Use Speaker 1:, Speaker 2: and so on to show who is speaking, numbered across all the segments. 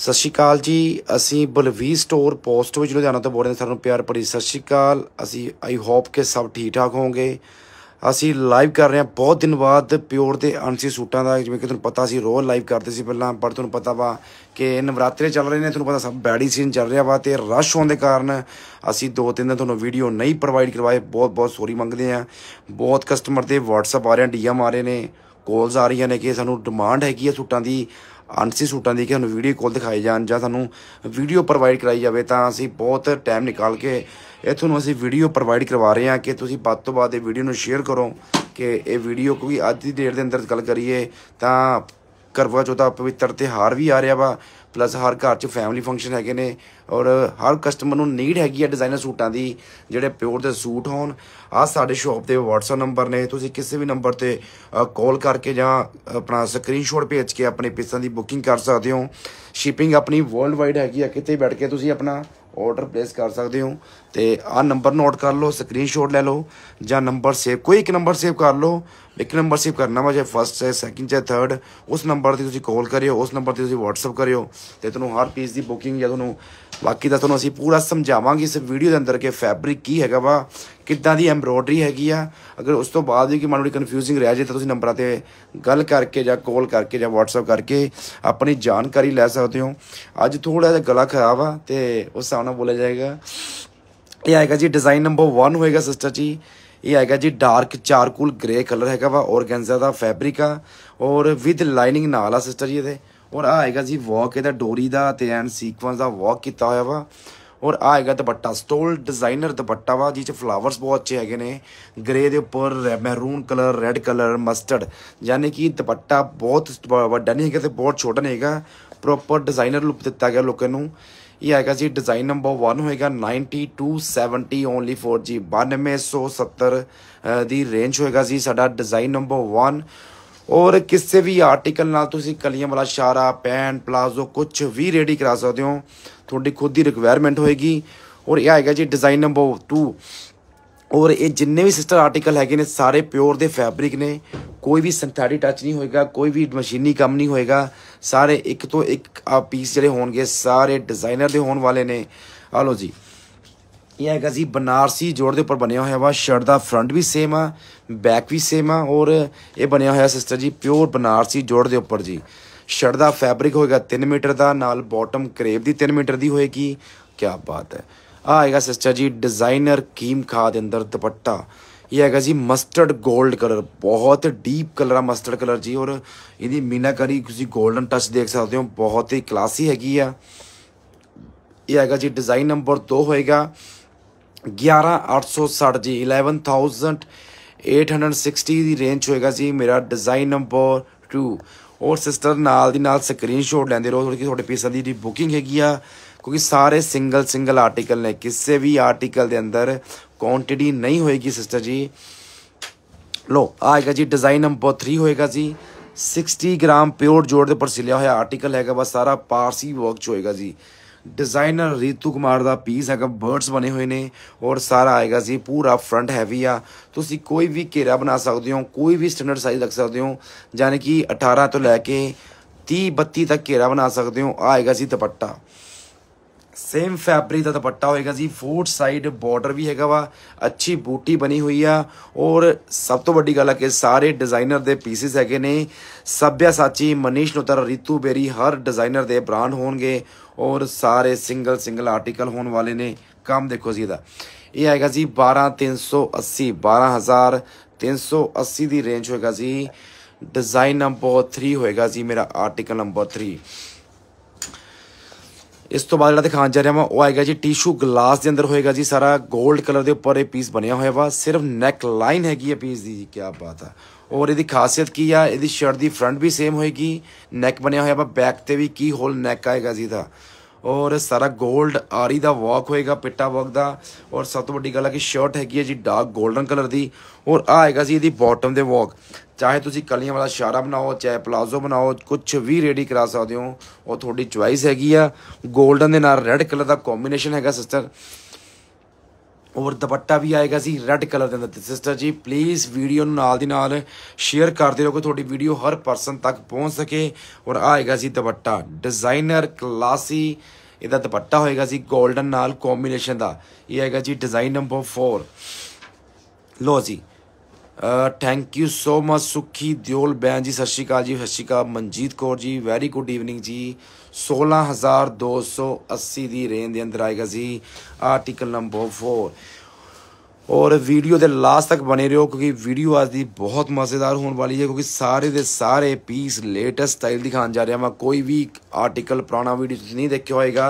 Speaker 1: ਸਤਿ ਸ਼੍ਰੀ ਅਕਾਲ ਜੀ ਅਸੀਂ ਬਲਵੀ ਸਟੋਰ ਪੋਸਟ ਵਿੱਚ ਲੁਧਿਆਣਾ ਤੋਂ ਬੋਲ ਰਹੇ ਸਾਨੂੰ ਪਿਆਰ ਭਰੀ ਸਤਿ ਸ਼੍ਰੀ ਅਕਾਲ ਅਸੀਂ ਆਈ ਹੋਪ ਕਿ ਸਭ ਠੀਕ ਠਾਕ ਹੋਵੋਗੇ ਅਸੀਂ ਲਾਈਵ ਕਰ ਰਹੇ ਹਾਂ ਬਹੁਤ ਦਿਨ ਬਾਅਦ ਪਿਓਰ ਤੇ ਅਨਸੀ ਸੂਟਾਂ ਦਾ ਜਿਵੇਂ ਕਿ ਤੁਹਾਨੂੰ ਪਤਾ ਸੀ ਰੋਲ ਲਾਈਵ ਕਰਦੇ ਸੀ ਪਹਿਲਾਂ ਪਰ ਤੁਹਾਨੂੰ ਪਤਾ ਵਾ ਕਿ ਨਵਰਾਤਰੇ ਚੱਲ ਰਹੇ ਨੇ ਤੁਹਾਨੂੰ ਪਤਾ ਸਭ ਬੈਡੀ ਸੀਨ ਚੱਲ ਰਿਹਾ ਵਾ ਤੇ ਰਸ਼ ਹੋਣ ਦੇ ਕਾਰਨ ਅਸੀਂ ਦੋ ਤਿੰਨ ਦਿਨ ਤੁਹਾਨੂੰ ਵੀਡੀਓ ਨਹੀਂ ਪ੍ਰੋਵਾਈਡ ਕਰਵਾਏ ਬਹੁਤ ਬਹੁਤ ਸੌਰੀ ਮੰਗਦੇ ਆ ਬਹੁਤ ਕਸਟਮਰ ਦੇ WhatsApp ਆ ਰਹੇ ਆ ਡੀਐਮ ਆ ਰਹੇ ਨੇ ਕਾਲਸ ਆ ਰਹੀਆਂ ਨੇ ਕਿ ਸਾਨੂੰ ਡਿਮਾਂਡ ਹੈਗੀ ਆ ਸੂਟਾਂ ਦੀ ਅਨਸੀ ਸੂਟਾਂ ਦੀ ਕਿ ਸਾਨੂੰ ਵੀਡੀਓ ਕਾਲ ਦਿਖਾਈ ਜਾਣ ਜਾਂ ਸਾਨੂੰ ਵੀਡੀਓ ਪ੍ਰੋਵਾਈਡ ਕਰਾਈ ਜਾਵੇ ਤਾਂ ਅਸੀਂ ਬਹੁਤ ਟਾਈਮ ਨਿਕਾਲ ਕੇ ਇਹ ਤੁਹਾਨੂੰ ਅਸੀਂ ਵੀਡੀਓ ਪ੍ਰੋਵਾਈਡ ਕਰਵਾ ਰਹੇ ਹਾਂ ਕਿ ਤੁਸੀਂ ਵੱਧ ਤੋਂ ਵੱਧ ਇਹ ਵੀਡੀਓ ਨੂੰ ਸ਼ੇਅਰ ਕਰੋ ਕਿ ਇਹ ਵੀਡੀਓ ਕੋਈ ਅੱਜ ਦੀ ਡੇਟ ਦੇ ਅੰਦਰ ਗੱਲ ਕਰੀਏ ਤਾਂ ਕਰਵਾ ਚੌਥਾ ਪਵਿੱਤਰ ਤਿਹਾਰ ਵੀ ਆ ਰਿਹਾ ਵਾ ਪਲੱਸ ਹਰ ਘਰ 'ਚ ਫੈਮਿਲੀ ਫੰਕਸ਼ਨ ਹੈਗੇ ਨੇ ਔਰ ਹਰ ਕਸਟਮਰ ਨੂੰ ਨੀਡ ਹੈਗੀ ਹੈ ਡਿਜ਼ਾਈਨਰ ਸੂਟਾਂ ਦੀ ਜਿਹੜੇ ਪਿਓਰ ਦੇ ਸੂਟ ਹੋਣ ਆ ਸਾਡੇ ਸ਼ਾਪ ਦੇ WhatsApp ਨੰਬਰ ਨੇ ਤੁਸੀਂ ਕਿਸੇ ਵੀ ਨੰਬਰ ਤੇ ਕਾਲ ਕਰਕੇ ਜਾਂ ਆਪਣਾ ਸਕਰੀਨਸ਼ਾਟ ਭੇਜ ਕੇ ਆਪਣੇ ਪੀਸਾਂ ਦੀ ਬੁਕਿੰਗ ਕਰ ਸਕਦੇ ਹੋ ਸ਼ਿਪਿੰਗ ਆਪਣੀ ਵਰਲਡ ਵਾਈਡ ਹੈਗੀ ਹੈ ਕਿਤੇ ਬੈਠ ਕੇ ਤੁਸੀਂ ਆਪਣਾ ਆਰਡਰ ਪਲੇਸ ਕਰ ਸਕਦੇ ਹੋ ਤੇ ਆ ਨੰਬਰ ਨੋਟ ਕਰ ਲਓ ਸਕਰੀਨਸ਼ਾਟ ਲੈ ਲਓ ਜਾਂ ਨੰਬਰ ਸੇਵ ਕੋਈ ਇੱਕ ਨੰਬਰ ਸੇਵ ਕਰ ਲਓ ਇੱਕ ਨੰਬਰ ਸੇਵ ਕਰਨਾ ਵਾ ਜੇ ਫਸਟ ਹੈ ਸੈਕਿੰਡ ਹੈ ਥਰਡ ਉਸ ਨੰਬਰ ਤੇ ਤੁਸੀਂ ਕਾਲ ਕਰਿਓ ਉਸ ਨੰਬਰ ਤੇ ਤੁਸੀਂ WhatsApp ਕਰਿਓ ਤੇ ਤੁਹਾਨੂੰ ਹਰ ਪੀਸ ਦੀ ਬੁਕਿੰਗ ਜਾਂ ਤੁਹਾਨੂੰ ਬਾਕੀ ਦਾ ਤੁਹਾਨੂੰ ਅਸੀਂ ਪੂਰਾ ਸਮਝਾਵਾਂਗੇ ਇਸ ਵੀਡੀਓ ਦੇ ਅੰਦਰ ਕਿ ਫੈਬਰਿਕ ਕੀ ਹੈਗਾ ਵਾ ਕਿੱਦਾਂ ਦੀ ਐਮਬ੍ਰੋਇਡਰੀ ਹੈਗੀ ਆ ਅਗਰ ਉਸ ਤੋਂ ਬਾਅਦ ਵੀ ਕਿ ਮਨ ਨੂੰ ਕਨਫਿਊਜ਼ਿੰਗ ਰਹਿ ਜੇ ਤਾਂ ਤੁਸੀਂ ਨੰਬਰਾਂ ਤੇ ਗੱਲ ਕਰਕੇ ਜਾਂ ਕਾਲ ਕਰਕੇ ਜਾਂ WhatsApp ਕਰਕੇ ਆਪਣੀ ਜਾਣਕਾਰੀ ਲੈ ਸਕਦੇ ਹੋ ਅੱਜ ਥੋੜਾ ਜਿਹਾ ਗਲਾ ਖਰਾਬ ਆ ਤੇ ਉਸ ਹਿਸਾਬ ਨਾਲ ਬੋਲਿਆ ਜਾਏਗਾ ਇਹ ਆਏਗਾ ਜੀ ਡਿਜ਼ਾਈਨ ਨੰਬਰ 1 ਹੋਏਗਾ ਸਿਸਟਰ ਜੀ ਇਹ ਹੈਗਾ ਜੀ ਡਾਰਕ ਚਾਰਕੂਲ ਗ੍ਰੇ ਕਲਰ ਹੈਗਾ ਵਾ ਔਰਗੈਂਜ਼ਾ ਦਾ ਫੈਬਰਿਕ ਆ ਔਰ ਵਿਦ ਲਾਈਨਿੰਗ ਨਾਲ ਆ ਸਿਸਟਰ ਜੀ ਇਹਦੇ ਔਰ ਆ ਹੈਗਾ ਜੀ ਵਾਕ ਇਹਦਾ ਡੋਰੀ ਦਾ ਤੇ ਐਂਡ ਸੀਕੁਐਂਸ ਦਾ ਵਾਕ ਕੀਤਾ ਹੋਇਆ ਵਾ ਔਰ ਆ ਹੈਗਾ ਦੁਪੱਟਾ ਸਟੋਲ ਡਿਜ਼ਾਈਨਰ ਦੁਪੱਟਾ ਵਾ ਜਿਹ ਚ ਫਲਾਵਰਸ ਬਹੁਤ ਅੱਛੇ ਹੈਗੇ ਨੇ ਗ੍ਰੇ ਦੇ ਉੱਪਰ ਮਹਿਰੂਨ ਕਲਰ ਰੈੱਡ ਕਲਰ ਮਸਟਰਡ ਯਾਨੀ ਕਿ ਦੁਪੱਟਾ ਬਹੁਤ ਵੱਡਾ ਨਹੀਂ ਹੈਗਾ ਤੇ ਬਹੁਤ ਛੋਟਾ ਨਹੀਂ ਹੈਗਾ ਪ੍ਰੋਪਰ ਡਿਜ਼ਾਈਨਰ ਲੁੱਕ ਦਿੱਤਾ ਗਿਆ ਲੋਕਾਂ ਨੂੰ ਇਹ ਆਏਗਾ ਜੀ ਡਿਜ਼ਾਈਨ ਨੰਬਰ 1 ਹੋਏਗਾ 9270 ਓਨਲੀ 4G 9270 ਦੀ ਰੇਂਜ ਹੋਏਗਾ ਜੀ ਸਾਡਾ ਡਿਜ਼ਾਈਨ ਨੰਬਰ 1 ਔਰ ਕਿਸੇ ਵੀ ਆਰਟੀਕਲ ਨਾਲ ਤੁਸੀਂ ਕਲੀਆਂ ਵਾਲਾ ਸ਼ਾਰਾ ਪੈਨ ਪਲਾਜ਼ੋ ਕੁਝ ਵੀ ਰੈਡੀ ਕਰਾ ਸਕਦੇ ਹੋ ਤੁਹਾਡੀ ਖੁਦ ਦੀ ਰਿਕੁਆਇਰਮੈਂਟ ਹੋਏਗੀ ਔਰ ਇਹ ਆਏਗਾ ਜੀ ਡਿਜ਼ਾਈਨ ਨੰਬਰ 2 ਔਰ ਇਹ ਜਿੰਨੇ ਵੀ ਸਿਸਟਰ ਆਰਟੀਕਲ ਹੈਗੇ ਨੇ ਸਾਰੇ ਪਿਓਰ ਦੇ ਫੈਬਰਿਕ ਨੇ ਕੋਈ ਵੀ ਸਿੰਥੈਟਿਕ ਟੱਚ ਨਹੀਂ ਹੋਏਗਾ ਕੋਈ ਵੀ ਮਸ਼ੀਨੀ ਕੰਮ ਨਹੀਂ ਹੋਏਗਾ ਸਾਰੇ ਇੱਕ ਤੋਂ ਇੱਕ ਆ ਪੀਸ ਜਿਹੜੇ ਹੋਣਗੇ ਸਾਰੇ ਡਿਜ਼ਾਈਨਰ ਦੇ ਹੋਣ ਵਾਲੇ ਨੇ ਆ ਲੋ ਜੀ ਇਹ ਹੈਗਾ ਜੀ ਬਨਾਰਸੀ ਜੋੜ ਦੇ ਉੱਪਰ ਬਣਿਆ ਹੋਇਆ ਵਾ ਸ਼ਰਟ ਦਾ ਫਰੰਟ ਵੀ ਸੇਮ ਆ ਬੈਕ ਵੀ ਸੇਮ ਆ ਔਰ ਇਹ ਬਣਿਆ ਹੋਇਆ ਸਿਸਟਰ ਜੀ ਪਿਓਰ ਬਨਾਰਸੀ ਜੋੜ ਦੇ ਉੱਪਰ ਜੀ ਸ਼ਰਟ ਦਾ ਫੈਬਰਿਕ ਹੋਏਗਾ 3 ਮੀਟਰ ਦਾ ਨਾਲ ਬਾਟਮ ਕਰੇਪ ਦੀ 3 ਮੀਟਰ ਦੀ ਹੋਏਗੀ ਕੀ ਬਾਤ ਹੈ ਆ ਹੈਗਾ ਸਿਸਟਰ ਜੀ ਡਿਜ਼ਾਈਨਰ ਕੀਮ ਖਾ ਦੇ ਅੰਦਰ ਦੁਪੱਟਾ ਇਹ ਹੈਗਾ ਜੀ ਮਸਟਰਡ 골ਡ ਕਲਰ ਬਹੁਤ ਡੀਪ ਕਲਰ ਆ ਮਸਟਰਡ ਕਲਰ ਜੀ ਔਰ ਇਹਦੀ ਮੀਨਾਕਾਰੀ ਤੁਸੀਂ 골ਡਨ ਟੱਚ ਦੇਖ ਸਕਦੇ ਹੋ ਬਹੁਤ ਹੀ ਕਲਾਸੀ ਹੈਗੀ ਆ ਇਹ ਹੈਗਾ ਜੀ ਡਿਜ਼ਾਈਨ ਨੰਬਰ 2 ਹੋਏਗਾ 11860 ਜੀ 11860 ਦੀ ਰੇਂਜ ਹੋਏਗਾ ਜੀ ਮੇਰਾ ਡਿਜ਼ਾਈਨ ਨੰਬਰ 2 ਔਰ ਸਿਸਟਰ ਨਾਲ ਦੀ ਨਾਲ ਸਕਰੀਨਸ਼ਾਟ ਲੈਂਦੇ ਰਹੋ ਕਿ ਤੁਹਾਡੇ ਪੀਸਾਂ ਦੀ ਜੀ ਬੁਕਿੰਗ ਹੈਗੀ ਆ ਕਿਉਂਕਿ ਸਾਰੇ ਸਿੰਗਲ ਸਿੰਗਲ ਆਰਟੀਕਲ ਨੇ ਕਿਸੇ ਵੀ ਆਰਟੀਕਲ ਦੇ ਅੰਦਰ ਕੁਆਂਟੀਟੀ ਨਹੀਂ ਹੋਏਗੀ ਸਿਸਟਰ ਜੀ ਲੋ ਆਏਗਾ ਜੀ ਡਿਜ਼ਾਈਨ ਨੰਬਰ 3 ਹੋਏਗਾ ਜੀ 60 ਗ੍ਰਾਮ ਪਿਓਰ ਜੋੜ ਦੇ ਉੱਪਰ ਸਿਲਿਆ ਹੋਇਆ ਆਰਟੀਕਲ ਹੈਗਾ ਬਸ ਸਾਰਾ ਪਾਰਸੀ ਵਰਕ ਚ ਹੋਏਗਾ ਜੀ ਡਿਜ਼ਾਈਨਰ ਰੀਤੂ ਕੁਮਾਰ ਦਾ ਪੀਸ ਹੈਗਾ ਬਰਡਸ ਬਣੇ ਹੋਏ ਨੇ ਔਰ ਸਾਰਾ ਆਏਗਾ ਜੀ ਪੂਰਾ ਫਰੰਟ ਹੈਵੀ ਆ ਤੁਸੀਂ ਕੋਈ ਵੀ ਘੇਰਾ ਬਣਾ ਸਕਦੇ ਹੋ ਕੋਈ ਵੀ ਸਟੈਂਡਰਡ ਸਾਈਜ਼ ਰੱਖ ਸਕਦੇ ਹੋ ਯਾਨੀ ਕਿ 18 ਤੋਂ ਲੈ ਕੇ 30 32 ਤੱਕ ਘੇਰਾ ਬਣਾ ਸਕਦੇ ਹੋ ਆਏਗਾ ਜੀ ਦੁਪੱਟਾ ਸੇਮ ਫੈਬਰਿਕ ਦਾ ਦੁਪੱਟਾ ਹੋਏਗਾ ਜੀ ਫੋਰ ਸਾਈਡ ਬਾਰਡਰ ਵੀ ਹੈਗਾ ਵਾ ਅੱਛੀ ਬੂਟੀ ਬਣੀ ਹੋਈ ਆ ਔਰ ਸਭ ਤੋਂ ਵੱਡੀ ਗੱਲ ਆ ਕਿ ਸਾਰੇ ਡਿਜ਼ਾਈਨਰ ਦੇ ਪੀਸਿਸ ਹੈਗੇ ਨੇ ਸਭਿਆ ਸਾਚੀ ਮਨੀਸ਼ ਨੋਤਰ ਰਿਤੂ 베ਰੀ ਹਰ ਡਿਜ਼ਾਈਨਰ ਦੇ ਬ੍ਰਾਂਡ ਹੋਣਗੇ ਔਰ ਸਾਰੇ ਸਿੰਗਲ ਸਿੰਗਲ ਆਰਟੀਕਲ ਹੋਣ ਵਾਲੇ ਨੇ ਕੰਮ ਦੇਖੋ ਜੀ ਇਹਦਾ ਇਹ ਆਏਗਾ ਜੀ 12380 12380 ਦੀ ਰੇਂਜ ਹੋਏਗਾ ਜੀ ਡਿਜ਼ਾਈਨ ਨੰਬਰ 3 ਹੋਏਗਾ ਜੀ ਮੇਰਾ ਆਰਟੀਕਲ ਨੰਬਰ 3 ਇਸ ਤੋਂ ਬਾਅਦ ਜਿਹੜਾ ਦਿਖਾਣ ਜਾ ਰਿਹਾ ਮੈਂ ਉਹ ਆਏਗਾ ਜੀ ਟਿਸ਼ੂ ਗਲਾਸ ਦੇ ਅੰਦਰ ਹੋਏਗਾ ਜੀ ਸਾਰਾ 골ਡ ਕਲਰ ਦੇ ਉੱਪਰ ਇਹ ਪੀਸ ਬਣਿਆ ਹੋਇਆ ਵਾ ਸਿਰਫ ਨੈਕ ਲਾਈਨ ਹੈਗੀ ਇਹ ਪੀਸ ਦੀ ਕੀ ਬਾਤ ਆ ਔਰ ਇਹਦੀ ਖਾਸੀਅਤ ਕੀ ਆ ਇਹਦੀ ਸ਼ਰਟ ਦੀ ਫਰੰਟ ਵੀ ਸੇਮ ਹੋਏਗੀ ਨੈਕ ਬਣਿਆ ਹੋਇਆ ਵਾ ਬੈਕ ਤੇ ਵੀ ਕੀ ਹੋਲ ਨੈਕ ਆਏਗਾ ਜੀ ਦਾ ਔਰ ਸਾਰਾ 골ਡ ਆਰੀ ਦਾ ਵਾਕ ਹੋਏਗਾ ਪਿੱਟਾ ਵਾਕ ਦਾ ਔਰ ਸਭ ਤੋਂ ਵੱਡੀ ਗੱਲ ਹੈ ਕਿ ਸ਼ਰਟ ਹੈਗੀ ਹੈ ਜੀ ਡਾਰਕ 골ਡਨ ਕਲਰ ਦੀ ਔਰ ਆ ਆਏਗਾ ਜੀ ਇਹਦੀ ਬਾਟਮ ਦੇ ਵਾਕ ਚਾਹੇ ਤੁਸੀਂ ਕਲੀਆਂ ਵਾਲਾ ਸ਼ਾਰਾ ਬਣਾਓ ਚਾਹੇ ਪਲਾਜ਼ੋ ਬਣਾਓ ਕੁਝ ਵੀ ਰੈਡੀ ਕਰਾ ਸਕਦੇ ਹੋ ਉਹ ਤੁਹਾਡੀ ਚੁਆਇਸ ਹੈਗੀ ਆ 골ਡਨ ਦੇ ਨਾਲ ਰੈੱਡ ਕਲਰ ਦਾ ਕੰਬੀਨੇਸ਼ਨ ਹੈਗਾ ਸਿਸਟਰ ਔਰ ਦੁਪੱਟਾ ਵੀ ਆਏਗਾ ਸੀ ਰੈੱਡ ਕਲਰ ਦੇ ਅੰਦਰ ਸਿਸਟਰ ਜੀ ਪਲੀਜ਼ ਵੀਡੀਓ ਨੂੰ ਨਾਲ ਦੀ ਨਾਲ ਸ਼ੇਅਰ ਕਰਦੇ ਰਹੋ ਕਿ ਤੁਹਾਡੀ ਵੀਡੀਓ ਹਰ ਪਰਸਨ ਤੱਕ ਪਹੁੰਚ ਸਕੇ ਔਰ ਆਏਗਾ ਸੀ ਦੁਪੱਟਾ ਡਿਜ਼ਾਈਨਰ ਕਲਾਸੀ ਇਹਦਾ ਦੁਪੱਟਾ ਹੋਏਗਾ ਸੀ 골ਡਨ ਨਾਲ ਕੰਬੀਨੇਸ਼ਨ ਦਾ ਇਹ ਆਏਗਾ ਜੀ ਡਿਜ਼ਾਈਨ ਨੰਬਰ 4 ਲੋ ਜੀ ਥੈਂਕ ਯੂ ਸੋ ਮਚ ਸੁਖੀ ਦਿਓਲ ਬੈਨ ਜੀ ਸਤਿ ਸ਼੍ਰੀ ਅਕਾਲ ਜੀ ਸਤਿ ਸ਼੍ਰੀ ਅਕਾਲ ਮਨਜੀਤ ਕੌਰ ਜੀ ਵੈਰੀ ਗੁੱਡ ਈਵਨਿੰਗ ਜੀ 16280 ਦੀ ਰੇਂਜ ਦੇ ਅੰਦਰ ਆਏਗਾ ਜੀ ਆਰਟੀਕਲ ਨੰਬਰ 4 ਔਰ ਵੀਡੀਓ ਦੇ ਲਾਸਟ ਤੱਕ ਬਣੇ ਰਹੋ ਕਿਉਂਕਿ ਵੀਡੀਓ ਅੱਜ ਦੀ ਬਹੁਤ ਮਜ਼ੇਦਾਰ ਹੋਣ ਵਾਲੀ ਹੈ ਕਿਉਂਕਿ ਸਾਰੇ ਦੇ ਸਾਰੇ ਪੀਸ ਲੇਟੈਸਟ ਸਟਾਈਲ ਦਿਖਾਉਣ ਜਾ ਰਿਹਾ ਮੈਂ ਕੋਈ ਵੀ ਆਰਟੀਕਲ ਪੁਰਾਣਾ ਵੀਡੀਓ ਤੁਸੀਂ ਨਹੀਂ ਦੇਖਿਆ ਹੋਏਗਾ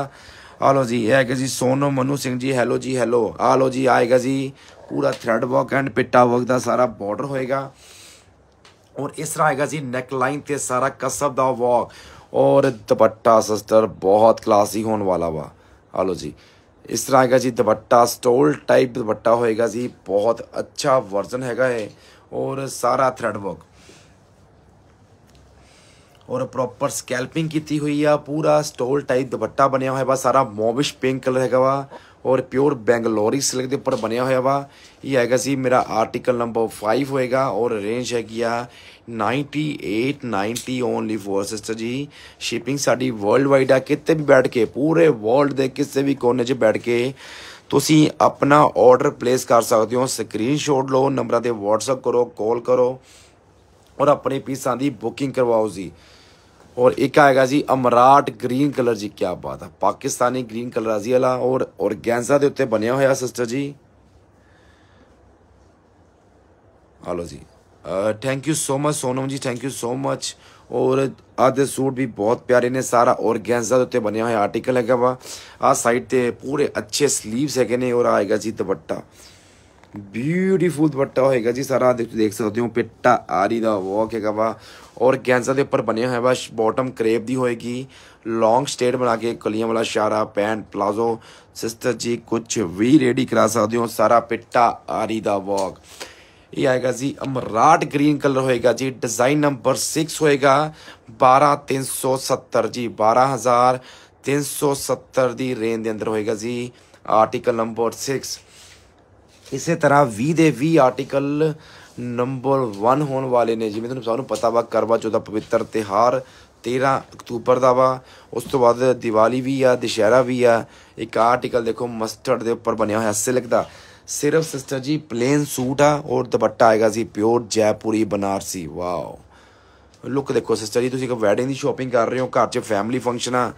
Speaker 1: ਆ ਲੋ ਜੀ ਇਹ ਹੈਗਾ ਜੀ ਸੋਨੋ ਮਨੂ ਸਿੰਘ ਜੀ ਹੈਲੋ ਜੀ ਹੈਲੋ ਆ ਲੋ ਜੀ ਆਏਗਾ ਜੀ ਪੂਰਾ thread work and pitta work ਦਾ ਸਾਰਾ ਬਾਰਡਰ ਹੋਏਗਾ ਔਰ ਇਸ ਤਰ੍ਹਾਂ ਆਏਗਾ ਜੀ ਨੈਕ ਲਾਈਨ ਤੇ ਸਾਰਾ ਕਸਬ ਦਾ ਵਰਕ ਔਰ ਦੁਪੱਟਾ ਸਿਸਟਰ ਬਹੁਤ ਕਲਾਸੀ ਹੋਣ ਵਾਲਾ ਵਾ ਆ ਲੋ ਜੀ ਇਸ ਤਰ੍ਹਾਂ ਆਏਗਾ ਜੀ ਦੁਪੱਟਾ ਸਟੋਲ ਟਾਈਪ ਦੁਪੱਟਾ ਹੋਏਗਾ ਜੀ ਬਹੁਤ ਅੱਛਾ ਵਰਜ਼ਨ ਹੈਗਾ ਇਹ ਔਰ ਸਾਰਾ ਥਰੈਡ ਵਰਕ ਔਰ ਪ੍ਰੋਪਰ ਸਕੈਲਪਿੰਗ ਕੀਤੀ ਹੋਈ ਆ ਪੂਰਾ ਸਟੋਲ ਟਾਈਪ ਦੁਪੱਟਾ ਬਣਿਆ ਹੋਇਆ ਵਾ ਸਾਰਾ ਮੌਵਿਸ਼ ਪਿੰਕ ਕਲਰ ਹੈਗਾ ਵਾ ਔਰ ਪਿਓਰ ਬੈਂਗਲੌਰੀ ਸਿਲਕ ਦੇ ਉੱਪਰ ਬਣਿਆ ਹੋਇਆ ਵਾ ਇਹ ਆਏਗਾ ਸੀ ਮੇਰਾ ਆਰਟੀਕਲ ਨੰਬਰ 5 ਹੋਏਗਾ ਔਰ ਰੇਂਜ ਹੈਗੀ ਆ 9890 ਓਨਲੀ ਫੋਰ ਸਿਸਟਰ ਜੀ ਸ਼ਿਪਿੰਗ ਸਾਡੀ ਵਰਲਡ ਵਾਈਡ ਆ ਕਿਤੇ ਵੀ ਬੈਠ ਕੇ ਪੂਰੇ ਵਰਲਡ ਦੇ ਕਿਸੇ ਵੀ ਕੋਨੇ 'ਚ ਬੈਠ ਕੇ ਤੁਸੀਂ ਆਪਣਾ ਆਰਡਰ ਪਲੇਸ ਕਰ ਸਕਦੇ ਹੋ ਸਕਰੀਨਸ਼ਾਟ ਲਓ ਨੰਬਰਾਂ ਤੇ WhatsApp ਕਰੋ ਕਾਲ ਕਰੋ ਔਰ ਆਪਣੇ ਪੀਸਾਂ ਦੀ ਬੁਕਿੰਗ ਕਰਵਾਓ ਜੀ और एक आएगा जी अमराट ग्रीन कलर जी क्या बात है पाकिस्तानी ग्रीन कलर आ जी अला और ऑर्गेन्जा के उत्ते बनया हुआ सिस्टर जी हलो जी thank you so much Sonam ji thank you so much और ਆ ਦੇ ਸੂਟ ਵੀ ਬਹੁਤ ਪਿਆਰੇ ਨੇ ਸਾਰਾ ਔਰਗੈਂਜ਼ਾ ਦੇ ਉੱਤੇ ਬਣਿਆ ਹੋਇਆ ਆਰਟੀਕਲ ਹੈਗਾ ਵਾ ਆ ਸਾਈਡ ਤੇ ਪੂਰੇ ਅੱਛੇ 슬ੀਵਸ ਹੈਗੇ ਨੇ ਔਰ ਆਏਗਾ ਜੀ ਬਿਊਟੀਫੁਲ ਦੁਪੱਟਾ ਹੋਏਗਾ ਜੀ ਸਾਰਾ ਦੇਖ ਸਕਦੇ ਹੋ ਪਿੱਟਾ ਆਰੀ ਦਾ ਵਰਕ ਹੈਗਾ ਵਾ ਔਰ ਗੈਂਜ਼ਾ ਦੇ ਉੱਪਰ ਬਣਿਆ ਹੋਇਆ ਵਾ ਬਾਟਮ ਕਰੇਪ ਦੀ ਹੋਏਗੀ ਲੌਂਗ ਸਟੇਟ ਬਣਾ ਕੇ ਕਲੀਆਂ ਵਾਲਾ ਸ਼ਾਰਾ ਪੈਂਟ ਪਲਾਜ਼ੋ ਸਿਸਟਰ ਜੀ ਕੁਝ ਵੀ ਰੈਡੀ ਕਰਾ ਸਕਦੇ ਹੋ ਸਾਰਾ ਪਿੱਟਾ ਆਰੀ ਦਾ ਵਰਕ ਇਹ ਆਏਗਾ ਜੀ ਅਮਰਾਟ ਗ੍ਰੀਨ ਕਲਰ ਹੋਏਗਾ ਜੀ ਡਿਜ਼ਾਈਨ ਨੰਬਰ 6 ਹੋਏਗਾ 12370 ਜੀ 12370 ਦੀ ਰੇਂਜ ਦੇ ਅੰਦਰ ਹੋਏਗਾ ਜੀ ਆਰਟੀਕਲ ਨੰਬਰ 6 ਇਸੇ ਤਰ੍ਹਾਂ 20 ਦੇ 20 ਆਰਟੀਕਲ ਨੰਬਰ 1 ਹੋਣ ਵਾਲੇ ਨੇ ਜਿਵੇਂ ਤੁਹਾਨੂੰ ਸਭ ਨੂੰ ਪਤਾ ਵਾ ਕਰਵਾ ਚੌਥ ਦਾ ਪਵਿੱਤਰ ਤਿਹਾਰ 13 ਅਕਤੂਬਰ ਦਾ ਵਾ ਉਸ ਤੋਂ ਬਾਅਦ ਦੀਵਾਲੀ ਵੀ ਆ ਦਸ਼ਹਿਰਾ ਵੀ ਆ ਇੱਕ ਆਰਟੀਕਲ ਦੇਖੋ ਮਸਟਰਡ ਦੇ ਉੱਪਰ ਬਣਿਆ ਹੋਇਆ ਸਿਲਕ ਦਾ ਸਿਰਫ ਸਿਸਟਰ ਜੀ ਪਲੇਨ ਸੂਟ ਆ ਔਰ ਦੁਪੱਟਾ ਆਏਗਾ ਜੀ pure Jaipuri Banarasi wow look ਦੇਖੋ ਸਿਸਟਰ ਜੀ ਤੁਸੀਂ ਇੱਕ ਵੈਡਿੰਗ ਦੀ ਸ਼ਾਪਿੰਗ ਕਰ ਰਹੇ ਹੋ ਘਰ 'ਚ ਫੈਮਿਲੀ ਫੰਕਸ਼ਨ ਆ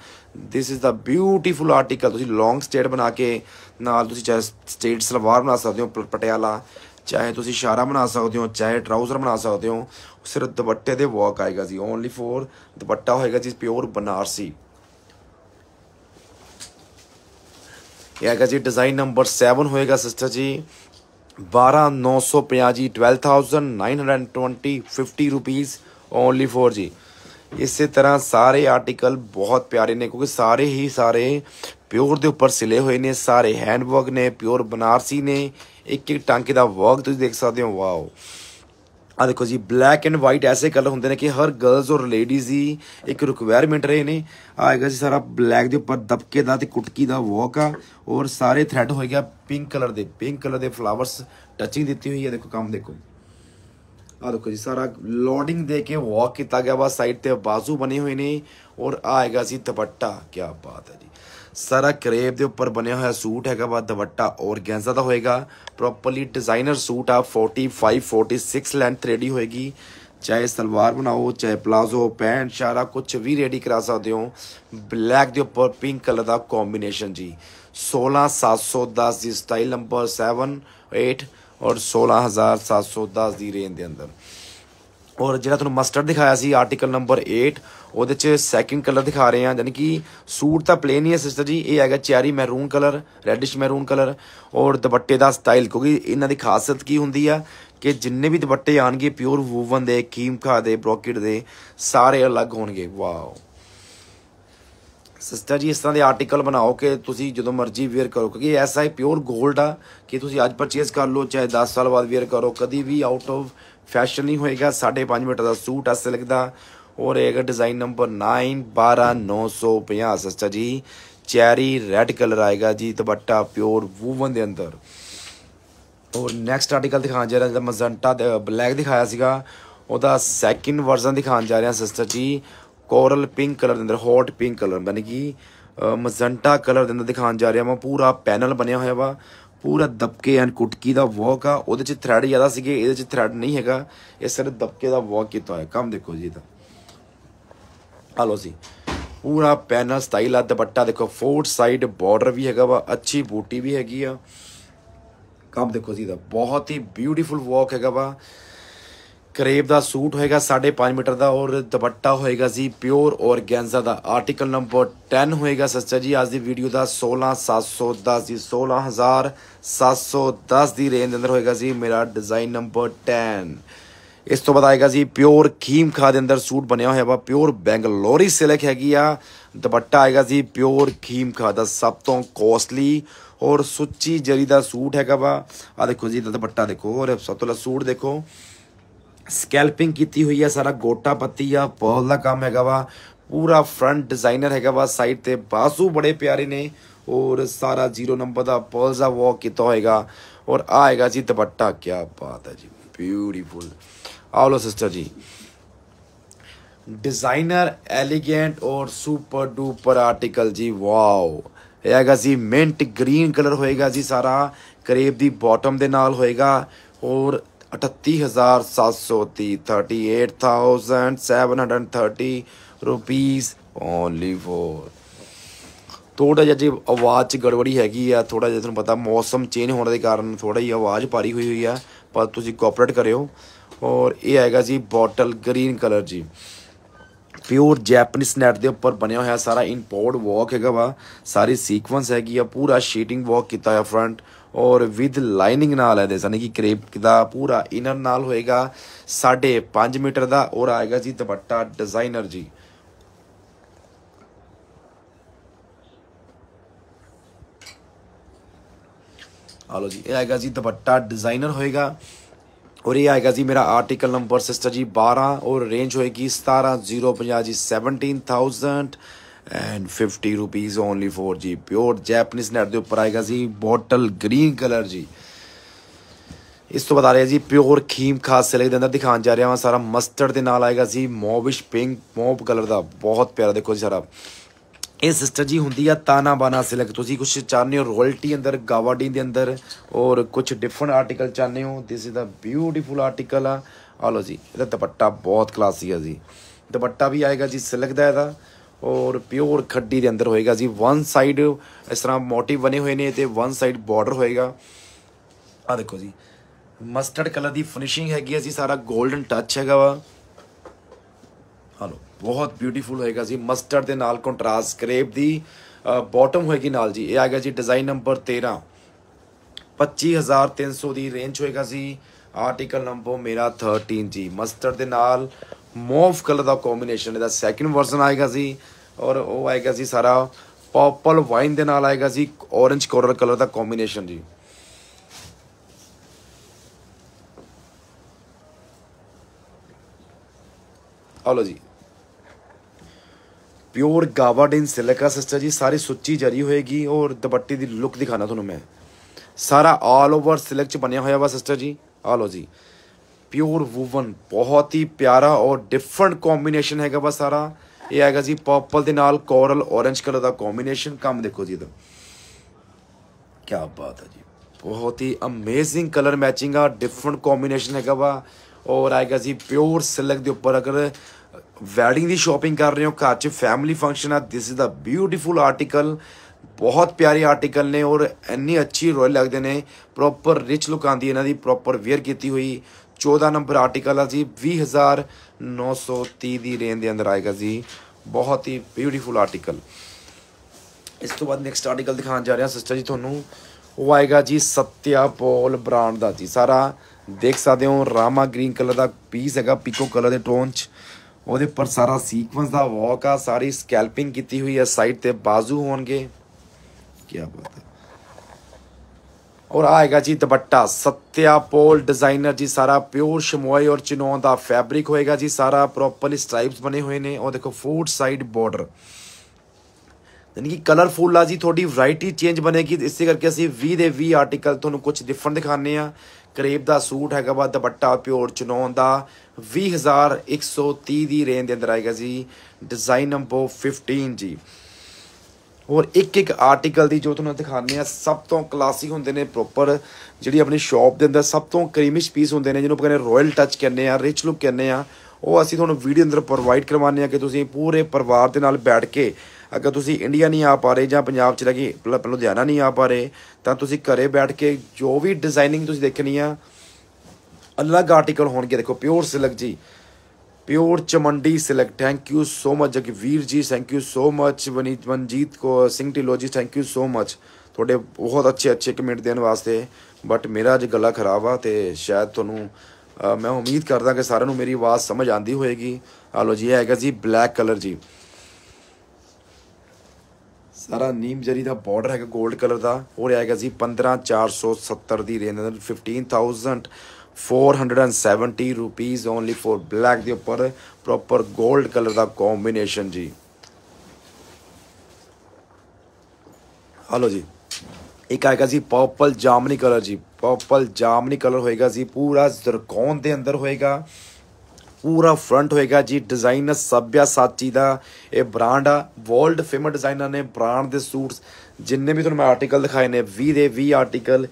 Speaker 1: this is the beautiful article ਤੁਸੀਂ ਲੌਂਗ ਸਟੇਟ ਬਣਾ ਕੇ ਨਾਲ ਤੁਸੀਂ ਚਾਹੇ ਸਟੇਟ ਸਲਵਾਰ ਬਣਾ ਸਕਦੇ ਹੋ ਪਟਿਆਲਾ ਚਾਹੇ ਤੁਸੀਂ ਸ਼ਾਰਾ ਬਣਾ ਸਕਦੇ ਹੋ ਚਾਹੇ ਟਰਾਊਜ਼ਰ ਬਣਾ ਸਕਦੇ ਹੋ ਸਿਰਫ ਦੁਪੱਟੇ ਦੇ ਵਰਕ ਆਏਗਾ ਜੀ ਓਨਲੀ ਫੋਰ ਦੁਪੱਟਾ ਹੋਏਗਾ ਜੀ ਪਿਓਰ ਬਨਾਰਸੀ ਇਹ ਆਏਗਾ ਜੀ ਡਿਜ਼ਾਈਨ ਨੰਬਰ 7 ਹੋਏਗਾ ਸਿਸਟਰ ਜੀ 12950 ਜੀ 12920 50 ਰੁਪੀਸ ਓਨਲੀ 4G ਇਸੇ ਤਰ੍ਹਾਂ ਸਾਰੇ ਆਰਟੀਕਲ ਬਹੁਤ ਪਿਆਰੇ ਨੇ ਕਿਉਂਕਿ ਸਾਰੇ ਹੀ ਸਾਰੇ ਪਿਓਰ ਦੇ ਉੱਪਰ ਸਿਲੇ ਹੋਏ ਨੇ ਸਾਰੇ ਹੈਂਡਵਰਕ ਨੇ ਪਿਓਰ ਬਨਾਰਸੀ ਨੇ ਇੱਕ ਇੱਕ ਟਾਂਕੇ ਦਾ ਵਰਕ ਤੁਸੀਂ ਦੇਖ ਸਕਦੇ ਹੋ ਵਾਓ ਆ ਦੇਖੋ ਜੀ ਬਲੈਕ ਐਂਡ ਵਾਈਟ ਐਸੇ ਕਲਰ ਹੁੰਦੇ ਨੇ ਕਿ ਹਰ ਗਰਲਸ ਔਰ ਲੇਡੀਜ਼ ਦੀ ਇੱਕ ਰਿਕੁਆਇਰਮੈਂਟ ਰਹੇ ਨੇ ਆਏਗਾ ਜੀ ਸਾਰਾ ਬਲੈਕ ਦੇ ਉੱਪਰ ਦਬਕੇ ਦਾ ਤੇ ਕੁਟਕੀ ਦਾ ਵਰਕ ਆ ਔਰ ਸਾਰੇ ਥ੍ਰੈਡ ਹੋਏਗਾ ਪਿੰਕ ਕਲਰ ਦੇ ਪਿੰਕ ਕਲਰ ਦੇ ਫਲਾਵਰਸ ਟੱਚਿੰਗ ਦਿੱਤੀ ਹੋਈ ਹੈ ਦੇਖੋ ਕੰਮ ਦੇਖੋ ਆ ਦੇਖੋ ਜੀ ਸਾਰਾ ਲੋਡਿੰਗ ਦੇ ਕੇ ਵਾਕ ਕੀਤਾ ਗਿਆ ਵਾ ਸਾਈਡ ਤੇ ਬਾਜ਼ੂ ਬਣੇ ਹੋਏ ਨੇ ਔਰ ਆਏਗਾ ਸੀ ਦੁਪੱਟਾ ਕੀ ਬਾਤ ਹੈ ਜੀ ਸਾਰਾ ਕਰੇਪ ਦੇ ਉੱਪਰ ਬਣਿਆ ਹੋਇਆ ਸੂਟ ਹੈਗਾ ਵਾ ਦੁਪੱਟਾ ਔਰ ਗੈਂਜ਼ਾ ਦਾ ਹੋਏਗਾ ਪ੍ਰੋਪਰਲੀ ਡਿਜ਼ਾਈਨਰ ਸੂਟ ਆ 45 46 ਲੈਂਥ ਰੈਡੀ ਹੋਏਗੀ ਚਾਹੇ ਸਲਵਾਰ ਬਣਾਓ ਚਾਹੇ ਪਲਾਜ਼ੋ ਪੈਂਟ ਸਾਰਾ ਕੁਝ ਵੀ ਰੈਡੀ ਕਰਾ ਸਕਦੇ ਹੋ ਬਲੈਕ ਦੇ ਉੱਪਰ ਪਿੰਕ ਕਲਰ ਦਾ ਕੰਬੀਨੇਸ਼ਨ ਜੀ 16710 ਦੀ ਸਟਾਈਲ ਨੰਬਰ 7 8 ਔਰ 16710 ਦੀ ਰੇਂਜ ਦੇ ਅੰਦਰ ਔਰ ਜਿਹੜਾ ਤੁਹਾਨੂੰ ਮਸਟਰਡ ਦਿਖਾਇਆ ਸੀ ਆਰਟੀਕਲ ਨੰਬਰ 8 ਉਹਦੇ ਚ ਸੈਕਿੰਡ ਕਲਰ ਦਿਖਾ ਰਹੇ ਆ ਯਾਨੀ ਕਿ ਸੂਟ ਤਾਂ ਪਲੇਨ ਹੀ ਹੈ ਸਿਸਟਰ ਜੀ ਇਹ ਹੈਗਾ cherry maroon colour reddish maroon colour ਔਰ ਦੁਪੱਟੇ ਦਾ ਸਟਾਈਲ ਕਿਉਂਕਿ ਇਹਨਾਂ ਦੀ ਖਾਸੀਅਤ ਕੀ ਹੁੰਦੀ ਆ ਕਿ ਜਿੰਨੇ ਵੀ ਦੁਪੱਟੇ ਆਣਗੇ ਪਿਓਰ ਵੂਵਨ ਦੇ ਕੀਮਕਾ ਦੇ ਬ੍ਰੋਕਟ ਦੇ ਸਾਰੇ ਅਲੱਗ ਹੋਣਗੇ ਵਾਓ ਸਿਸਟਰ ਜੀ ਇਸ ਤਰ੍ਹਾਂ ਦੇ ਆਰਟੀਕਲ ਬਣਾਓ ਕਿ ਤੁਸੀਂ ਜਦੋਂ ਮਰਜ਼ੀ ਵੇਅਰ ਕਰੋ ਕਿਉਂਕਿ ਆਈ ਪਿਓਰ 골ਡ ਆ ਕਿ ਤੁਸੀਂ ਅੱਜ ਪਰਚੇਸ ਕਰ ਲਓ ਚਾਹੇ 10 ਸਾਲ ਬਾਅਦ ਵੇਅਰ ਕਰੋ ਕਦੀ ਵੀ ਆਊਟ ਆਫ ਫੈਸ਼ਨ ਨਹੀਂ ਹੋਏਗਾ 5.5 ਮੀਟਰ ਦਾ ਸੂਟ ਆ ਸਿਲਕ ਦਾ ਔਰ ਹੈਗਾ ਡਿਜ਼ਾਈਨ ਨੰਬਰ 912950 ਸਿਸਟਰ ਜੀ ਚੈਰੀ ਰੈੱਡ ਕਲਰ ਆਏਗਾ ਜੀ ਦੁਪੱਟਾ ਪਿਓਰ ਵੂਵਨ ਦੇ ਅੰਦਰ ਔਰ ਨੈਕਸਟ ਆਰਟੀਕਲ ਦਿਖਾਉਣ ਜਾ ਰਿਹਾ ਜਿਹੜਾ ਮਜ਼ੰਟਾ ਬਲੈਕ ਦਿਖਾਇਆ ਸੀਗਾ ਉਹਦਾ ਸੈਕਿੰਡ ਵਰਜ਼ਨ ਦਿਖਾਉਣ ਜਾ ਰਿਹਾ ਸਿਸਟਰ ਜੀ ਕੋਰਲ ਪਿੰਕ ਕਲਰ ਦੇ ਅੰਦਰ ਹੌਟ ਪਿੰਕ ਕਲਰ ਮਤਲਬ ਕਿ ਮਜ਼ੰਟਾ ਕਲਰ ਦੇ ਅੰਦਰ ਦਿਖਾਉਣ ਜਾ ਰਿਹਾ ਮੈਂ ਪੂਰਾ ਪੈਨਲ ਬਣਿਆ ਹੋਇਆ ਵਾ ਪੂਰਾ ਦਬਕੇ ਐਨ ਕੁਟਕੀ ਦਾ ਵਰਕ ਆ ਉਹਦੇ ਚ ਥਰੈਡ ਜ਼ਿਆਦਾ ਸੀਗੇ ਇਹਦੇ ਚ ਥਰੈਡ ਨਹੀਂ ਹੈਗਾ ਇਹ ਸਿਰਫ ਦਬਕੇ ਦਾ ਵਰਕ ਕੀਤਾ ਹੋਇਆ ਕੰਮ ਦੇਖੋ ਜੀ ਤਾਂ ਆ ਲੋ ਜੀ ਪੂਰਾ ਪੈਨਲ ਸਟਾਈਲ ਆ ਦੁਪੱਟਾ ਦੇਖੋ ਫੋਰ ਸਾਈਡ ਬਾਰਡਰ ਵੀ ਹੈਗਾ ਵਾ ਅੱਛੀ ਬੂਟੀ ਵੀ ਹੈਗੀ ਆ ਕੰਮ ਦੇਖੋ ਜੀ ਦਾ ਬਹੁਤ ਹੀ ਬਿਊਟੀਫੁਲ ਵਰਕ ਹੈਗਾ ਵਾ ਕਰੇਬ ਦਾ ਸੂਟ ਹੋਏਗਾ 5.5 ਮੀਟਰ ਦਾ ਔਰ ਦੁਪੱਟਾ ਹੋਏਗਾ ਜੀ ਪਿਓਰ ਔਰਗੈਂਜ਼ਾ ਦਾ ਆਰਟੀਕਲ ਨੰਬਰ 10 ਹੋਏਗਾ ਸੱਚਾ ਜੀ ਅੱਜ ਦੀ ਵੀਡੀਓ ਦਾ 16710 ਜੀ 16710 ਦੀ ਰੇਂਜ ਦੇ ਅੰਦਰ ਹੋਏਗਾ ਜੀ ਮੇਰਾ ਡਿਜ਼ਾਈਨ ਨੰਬਰ 10 ਇਸ ਤੋਂ ਬਾਅਦ ਆਏਗਾ ਜੀ ਪਿਓਰ ਖੀਮ ਖਾ ਦੇ ਅੰਦਰ ਸੂਟ ਬਣਿਆ ਹੋਇਆ ਵਾ ਪਿਓਰ ਬੈਂਗਲੋਰੀ ਸਿਲਕ ਹੈਗੀ ਆ ਦੁਪੱਟਾ ਆਏਗਾ ਜੀ ਪਿਓਰ ਖੀਮ ਖਾ ਦਾ ਸਭ ਤੋਂ ਕੋਸਟਲੀ ਔਰ ਸੁੱਚੀ ਜਰੀ ਦਾ ਸੂਟ ਹੈਗਾ ਵਾ ਆ ਦੇਖੋ ਜੀ ਦੁਪੱਟਾ ਦੇਖੋ ਔਰ ਸਤਲਾ ਸੂਟ ਦੇਖੋ स्कैल्पिंग की हुई है सारा गोटा पत्ती आ पोल का काम है वा पूरा फ्रंट डिजाइनर है वा साइड से बासू बड़े प्यारे ने और सारा जीरो नंबर का पोल्स वॉक किया होगा और आएगा जी दपट्टा क्या बात है जी ब्यूटीफुल आओ लो सिस्टर जी डिजाइनर एलिगेंट और सुपर डुपर आर्टिकल जी वाओ है जी मिंट ग्रीन कलर होएगा जी सारा करेब की बॉटम के नाल होएगा और 38730 ਰੁਪੀਸ ਓਨਲੀ ਫੋਰ ਥੋੜਾ ਜਿਹਾ ਜੀ ਆਵਾਜ਼ 'ਚ ਗੜਬੜੀ ਹੈਗੀ ਆ ਥੋੜਾ ਜਿਹਾ ਤੁਹਾਨੂੰ ਪਤਾ ਮੌਸਮ ਚੇਂਜ ਹੋਣ ਦੇ ਕਾਰਨ ਥੋੜਾ ਜਿਹਾ ਆਵਾਜ਼ ਭਾਰੀ ਹੋਈ ਹੋਈ ਆ ਪਰ ਤੁਸੀਂ ਕੋਆਪਰੇਟ ਕਰਿਓ ਔਰ ਇਹ ਆਏਗਾ ਜੀ ਬੋਟਲ ਗ੍ਰੀਨ ਕਲਰ ਜੀ ਪਿਓਰ ਜੈਪਨੀਸ ਨੈਟ ਦੇ ਉੱਪਰ ਬਣਿਆ ਹੋਇਆ ਸਾਰਾ ਇੰਪੋਰਟ ਵਰਕ ਹੈਗਾ ਵਾ ਸਾਰੀ ਸੀਕੁਐਂਸ ਹੈਗੀ ਆ ਪੂਰਾ ਸ਼ੀਟਿੰਗ ਵਰਕ ਕੀਤਾ ਹੋਇਆ ਫਰੰਟ ਔਰ ਵਿਦ ਲਾਈਨਿੰਗ ਨਾਲ ਹੈ ਦੇ ਯਾਨੀ ਕਿ ਕ੍ਰੇਪ ਦਾ ਪੂਰਾ ਇਨਰ ਨਾਲ ਹੋਏਗਾ 5.5 ਮੀਟਰ ਦਾ ਔਰ ਆਏਗਾ ਜੀ ਦੁਪੱਟਾ ਡਿਜ਼ਾਈਨਰ ਜੀ ਆਲੋ ਜੀ ਇਹ ਆਏਗਾ ਜੀ ਦੁਪੱਟਾ ਡਿਜ਼ਾਈਨਰ ਹੋਏਗਾ ਔਰ ਇਹ ਆਏਗਾ ਜੀ ਮੇਰਾ ਆਰਟੀਕਲ ਨੰਬਰ ਸਿਸਟਰ ਜੀ 12 ਔਰ ਰੇਂਜ ਹੋਏਗੀ 17050 ਜੀ 17000 ਐਂਡ 50 ਰੁਪੀਸ ਓਨਲੀ ਫॉर ਜੀ ਪਿਓਰ ਜੈਪਨੀਜ਼ ਨੈਟ ਦੇ ਉੱਪਰ ਆਏਗਾ ਜੀ ਬੋਟਲ ਗ੍ਰੀਨ ਕਲਰ ਜੀ ਇਸ ਤੋਂ ਬਾਅਦ ਆ ਰਿਹਾ ਜੀ ਪਿਓਰ ਖੀਮ ਖਾਸ ਸਿਲਕ ਦੇ ਅੰਦਰ ਦਿਖਾਉਣ ਜਾ ਰਿਹਾ ਹਾਂ ਸਾਰਾ ਮਸਟਰਡ ਦੇ ਨਾਲ ਆਏਗਾ ਜੀ ਮੌਵਿਸ਼ ਪਿੰਕ ਮੌਵ ਕਲਰ ਦਾ ਬਹੁਤ ਪਿਆਰਾ ਦੇਖੋ ਜੀ ਸਾਰਾ ਇਹ ਸਿਸਟਰ ਜੀ ਹੁੰਦੀ ਆ ਤਾਨਾ ਬਾਨਾ ਸਿਲਕ ਤੁਸੀਂ ਕੁਝ ਚਾਹਨੇ ਹੋ ਰਾਇਲਟੀ ਅੰਦਰ ਗਾਵਾਡੀ ਦੇ ਅੰਦਰ ਔਰ ਕੁਝ ਡਿਫਰੈਂਟ ਆਰਟੀਕਲ ਚਾਹਨੇ ਹੋ this is a beautiful article ਆ ਆਲੋ ਜੀ ਇਹਦਾ ਦੁਪੱਟਾ ਬਹੁਤ ਕਲਾਸੀ ਆ ਜੀ ਦੁਪੱਟਾ ਵੀ ਆਏਗਾ ਜੀ ਸਿਲਕ ਦਾ ਇਹਦਾ ਔਰ ਪਿਓਰ ਖੱਡੀ ਦੇ ਅੰਦਰ ਹੋਏਗਾ ਜੀ ਵਨ ਸਾਈਡ ਇਸ ਤਰ੍ਹਾਂ ਮੋਟਿਵ ਬਣੇ ਹੋਏ ਨੇ ਤੇ ਵਨ ਸਾਈਡ ਬਾਰਡਰ ਹੋਏਗਾ ਆ ਦੇਖੋ ਜੀ ਮਸਟਰਡ ਕਲਰ ਦੀ ਫਿਨਿਸ਼ਿੰਗ ਹੈਗੀ ਹੈ ਜੀ ਸਾਰਾ 골ਡਨ ਟੱਚ ਹੈਗਾ ਵਾ ਹਲੋ ਬਹੁਤ ਬਿਊਟੀਫੁਲ ਹੋਏਗਾ ਜੀ ਮਸਟਰਡ ਦੇ ਨਾਲ ਕੰਟਰਾਸਟ ਕਰੇਪ ਦੀ ਬਾਟਮ ਹੋਏਗੀ ਨਾਲ ਜੀ ਇਹ ਆ ਗਿਆ ਜੀ ਡਿਜ਼ਾਈਨ ਨੰਬਰ 13 25300 ਦੀ ਰੇਂਜ ਹੋਏਗਾ ਜੀ ਆਰਟੀਕਲ ਨੰਬਰ ਮੇਰਾ 13 ਜੀ ਮਸਟਰਡ ਦੇ ਨਾਲ ਮੌਫ ਕਲਰ ਦਾ ਕੰਬੀਨੇਸ਼ਨ ਇਹਦਾ ਸੈਕਿੰਡ ਵਰਜ਼ਨ ਆਏਗਾ ਸੀ ਔਰ ਉਹ ਆਏਗਾ ਸੀ ਸਾਰਾ ਪਰਪਲ ਵਾਈਨ ਦੇ ਨਾਲ ਆਏਗਾ ਸੀ ਔਰੇਂਜ ਕੋਰਲ ਕਲਰ ਦਾ ਕੰਬੀਨੇਸ਼ਨ ਜੀ ਆਲੋ ਜੀ ਪਿਓਰ ਗਾਵਾਡਿਨ ਸਿਲਕਾ ਸਿਸਟਰ ਜੀ ਸਾਰੀ ਸੁੱਚੀ ਜਰੀ ਹੋਏਗੀ ਔਰ ਦੁਪੱਟੇ ਦੀ ਲੁੱਕ ਦਿਖਾਣਾ ਤੁਹਾਨੂੰ ਮੈਂ ਸਾਰਾ ਆਲ ਓਵਰ ਸਿਲਕ ਚ ਬਣਿਆ ਹੋਇਆ ਵਾ ਸਿਸਟਰ ਜੀ ਆਲੋ ਜੀ ਪਿਓਰ ਵੂਵਨ ਬਹੁਤ ਹੀ ਪਿਆਰਾ ਔਰ ਡਿਫਰੈਂਟ ਕੰਬੀਨੇਸ਼ਨ ਹੈਗਾ ਬਸ ਸਾਰਾ ਇਹ ਹੈਗਾ ਜੀ ਪਰਪਲ ਦੇ ਨਾਲ ਕੋਰਲ ਔਰੇਂਜ ਕਲਰ ਦਾ ਕੰਬੀਨੇਸ਼ਨ ਕੰਮ ਦੇਖੋ ਜੀ ਇਹਦਾ ਕੀ ਬਾਤ ਹੈ ਜੀ ਬਹੁਤ ਹੀ ਅਮੇਜ਼ਿੰਗ ਕਲਰ ਮੈਚਿੰਗ ਆ ਡਿਫਰੈਂਟ ਕੰਬੀਨੇਸ਼ਨ ਹੈਗਾ ਵਾ ਔਰ ਆਏਗਾ ਜੀ ਪਿਓਰ ਸਿਲਕ ਦੇ ਉੱਪਰ ਅਗਰ ਵੈਡਿੰਗ ਦੀ ਸ਼ਾਪਿੰਗ ਕਰ ਰਹੇ ਹੋ ਘਰ 'ਚ ਫੈਮਿਲੀ ਫੰਕਸ਼ਨ ਆ this is the beautiful article ਬਹੁਤ ਪਿਆਰੀ ਆਰਟੀਕਲ ਨੇ ਔਰ ਇੰਨੀ ਅੱਛੀ ਰੋਇਲ ਲੱਗਦੇ ਨੇ ਪ੍ਰੋਪਰ ਰਿਚ ਲੁੱਕ ਆਂਦੀ ਇਹਨਾਂ ਦੀ ਪ੍ਰੋਪਰ ਵੇਅਰ ਕੀਤੀ ਹੋਈ 14 ਨੰਬਰ ਆਰਟੀਕਲ ਆ ਜੀ 20930 ਦੀ ਰੇਂਜ ਦੇ ਅੰਦਰ ਆਏਗਾ ਜੀ ਬਹੁਤ ਹੀ ਬਿਊਟੀਫੁਲ ਆਰਟੀਕਲ ਇਸ ਤੋਂ ਬਾਅਦ ਨੈਕਸਟ ਆਰਟੀਕਲ ਦਿਖਾਉਣ ਜਾ ਰਿਹਾ ਸਿਸਟਰ ਜੀ ਤੁਹਾਨੂੰ ਉਹ ਆਏਗਾ ਜੀ ਸਤਿਆ ਪੋਲ ਬ੍ਰਾਂਡ ਦਾ ਜੀ ਸਾਰਾ ਦੇਖ ਸਕਦੇ ਹੋ ਰਾਮਾ ਗ੍ਰੀਨ ਕਲਰ ਦਾ ਪੀਸ ਹੈਗਾ ਪੀਕੋ ਕਲਰ ਦੇ ਟੋਨ 'ਚ ਉਹਦੇ ਪਰ ਸਾਰਾ ਸੀਕਵੈਂਸ ਦਾ ਵਾਕ ਆ ਸਾਰੀ ਸਕੈਲਪਿੰਗ ਕੀਤੀ ਹੋਈ ਹੈ ਸਾਈਡ ਤੇ ਬਾਜ਼ੂ ਹੋਣਗੇ ਕੀ ਬਾਤ ਹੈ ਔਰ ਆਏਗਾ ਜੀ ਦੁਪੱਟਾ ਸਤਿਆ ਪੋਲ ਡਿਜ਼ਾਈਨਰ ਜੀ ਸਾਰਾ ਪਿਓਰ ਸ਼ਮੋਈ ਔਰ ਚਿਨੋ ਦਾ ਫੈਬਰਿਕ ਹੋਏਗਾ ਜੀ ਸਾਰਾ ਪ੍ਰੋਪਰਲੀ ਸਟ੍ਰਾਈਪਸ ਬਣੇ ਹੋਏ ਨੇ ਔਰ ਦੇਖੋ ਫੂਡ ਸਾਈਡ ਬਾਰਡਰ ਯਾਨੀ ਕਿ ਕਲਰਫੁਲ ਆ ਜੀ ਤੁਹਾਡੀ ਵੈਰਾਈਟੀ ਚੇਂਜ ਬਣੇਗੀ ਇਸੇ ਕਰਕੇ ਅਸੀਂ 20 ਦੇ 20 ਆਰਟੀਕਲ ਤੁਹਾਨੂੰ ਕੁਝ ਡਿਫਰੈਂਟ ਦਿਖਾਣੇ ਆ ਕਰੇਪ ਦਾ ਸੂਟ ਹੈਗਾ ਬਾਅਦ ਦੁਪੱਟਾ ਪਿਓਰ ਚਿਨੋ ਦਾ 20130 ਦੀ ਰੇਂਜ ਦੇ ਅੰਦਰ ਆਏਗਾ ਜੀ ਡਿਜ਼ਾਈਨ ਨੰਬਰ 15 ਜੀ ਔਰ ਇੱਕ ਇੱਕ ਆਰਟੀਕਲ ਦੀ ਜੋ ਤੁਹਾਨੂੰ ਦਿਖਾਉਂਦੇ ਆ ਸਭ ਤੋਂ ਕਲਾਸਿਕ ਹੁੰਦੇ ਨੇ ਪ੍ਰੋਪਰ ਜਿਹੜੀ ਆਪਣੀ ਸ਼ਾਪ ਦੇ ਅੰਦਰ ਸਭ ਤੋਂ ਕ੍ਰੀਮਿਸ਼ ਪੀਸ ਹੁੰਦੇ ਨੇ ਜਿਹਨੂੰ ਆਪਾਂ ਕਹਿੰਦੇ ਰਾਇਲ ਟੱਚ ਕਹਿੰਦੇ ਆ ਰਿਚ ਲੁੱਕ ਕਹਿੰਦੇ ਆ ਉਹ ਅਸੀਂ ਤੁਹਾਨੂੰ ਵੀਡੀਓ ਅੰਦਰ ਪ੍ਰੋਵਾਈਡ ਕਰਵਾਉਂਦੇ ਆ ਕਿ ਤੁਸੀਂ ਪੂਰੇ ਪਰਿਵਾਰ ਦੇ ਨਾਲ ਬੈਠ ਕੇ ਅਗਰ ਤੁਸੀਂ ਇੰਡੀਆ ਨਹੀਂ ਆ ਪਾ ਰਹੇ ਜਾਂ ਪੰਜਾਬ ਚ ਲੱਗੇ ਲੁਧਿਆਣਾ ਨਹੀਂ ਆ ਪਾ ਰਹੇ ਤਾਂ ਤੁਸੀਂ ਘਰੇ ਬੈਠ ਕੇ ਜੋ ਵੀ ਡਿਜ਼ਾਈਨਿੰਗ ਤੁਸੀਂ ਦੇਖਣੀ ਆ ਅਲੱਗ ਆਰਟੀਕਲ ਹੋਣਗੇ ਦੇਖੋ ਪਿਓਰ ਸਿਲਕ ਜੀ ਪਿਓਰ ਚਮੰਡੀ select thank you so much Jagveer ji thank you so much Vaneet Manjeet ਕੋ Singh Dhillon thank you so much ਤੁਹਾਡੇ ਬਹੁਤ ਅੱਛੇ ਅੱਛੇ ਕਮੈਂਟ ਦੇਣ ਵਾਸਤੇ ਬਟ ਮੇਰਾ ਅੱਜ ਗਲਾ ਖਰਾਬ ਆ ਤੇ ਸ਼ਾਇਦ ਤੁਹਾਨੂੰ ਮੈਂ ਉਮੀਦ ਕਰਦਾ ਕਿ ਸਾਰਿਆਂ ਨੂੰ ਮੇਰੀ ਆਵਾਜ਼ ਸਮਝ ਆਂਦੀ ਹੋਏਗੀ ਆ ਲੋ ਜੀ ਇਹ ਹੈਗਾ ਜੀ ਬਲੈਕ ਕਲਰ ਜੀ ਸਾਰਾ ਨੀਮ ਜਰੀ ਦਾ ਬਾਰਡਰ ਹੈਗਾ 골ਡ ਕਲਰ ਦਾ ਹੋਰ ਹੈਗਾ ਜੀ 15470 ਦੀ range 15000 470 rupees only for black ਦੇ ਉੱਪਰ ਪ੍ਰੋਪਰ 골ਡ ਕਲਰ ਦਾ ਕੰਬੀਨੇਸ਼ਨ ਜੀ ਹਲੋ ਜੀ ਇੱਕ ਆਏਗਾ ਜੀ ਪਰਪਲ ਜਾਮਨੀ ਕਲਰ ਜੀ ਪਰਪਲ ਜਾਮਨੀ ਕਲਰ ਹੋਏਗਾ ਜੀ ਪੂਰਾ ਜ਼ਰਕੌਨ ਦੇ ਅੰਦਰ ਹੋਏਗਾ ਪੂਰਾ ਫਰੰਟ ਹੋਏਗਾ ਜੀ ਡਿਜ਼ਾਈਨ ਸਭਿਆ ਸਾਚੀ ਦਾ ਇਹ ਬ੍ਰਾਂਡ ਆ ਵਰਲਡ ਫੇਮਸ ਡਿਜ਼ਾਈਨਰ ਨੇ ਬ੍ਰਾਂਡ ਦੇ ਸੂਟਸ ਜਿੰਨੇ ਵੀ ਤੁਹਾਨੂੰ ਮੈਂ ਆਰਟੀਕਲ ਦਿਖਾਏ ਨੇ 20 ਦੇ 20 ਆਰਟੀਕਲ